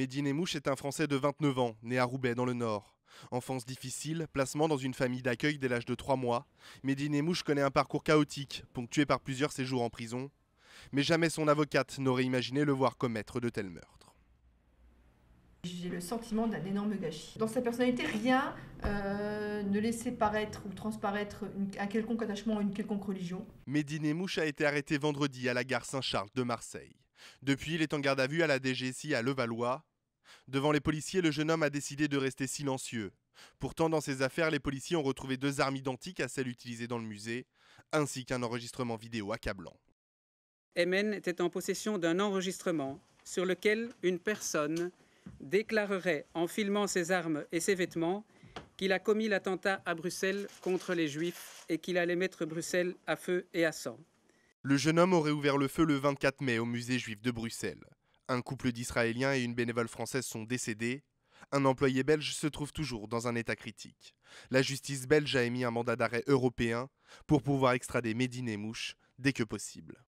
Medine Mouche est un Français de 29 ans, né à Roubaix dans le Nord. Enfance difficile, placement dans une famille d'accueil dès l'âge de 3 mois, Medine Mouche connaît un parcours chaotique, ponctué par plusieurs séjours en prison. Mais jamais son avocate n'aurait imaginé le voir commettre de tels meurtres. J'ai le sentiment d'un énorme gâchis. Dans sa personnalité, rien euh, ne laissait paraître ou transparaître un quelconque attachement à une quelconque religion. Medine Mouche a été arrêté vendredi à la gare Saint-Charles de Marseille. Depuis, il est en garde à vue à la DGSI à Levallois. Devant les policiers, le jeune homme a décidé de rester silencieux. Pourtant, dans ses affaires, les policiers ont retrouvé deux armes identiques à celles utilisées dans le musée, ainsi qu'un enregistrement vidéo accablant. Emen était en possession d'un enregistrement sur lequel une personne déclarerait, en filmant ses armes et ses vêtements, qu'il a commis l'attentat à Bruxelles contre les Juifs et qu'il allait mettre Bruxelles à feu et à sang. Le jeune homme aurait ouvert le feu le 24 mai au musée juif de Bruxelles. Un couple d'Israéliens et une bénévole française sont décédés. Un employé belge se trouve toujours dans un état critique. La justice belge a émis un mandat d'arrêt européen pour pouvoir extrader Médine et Mouche dès que possible.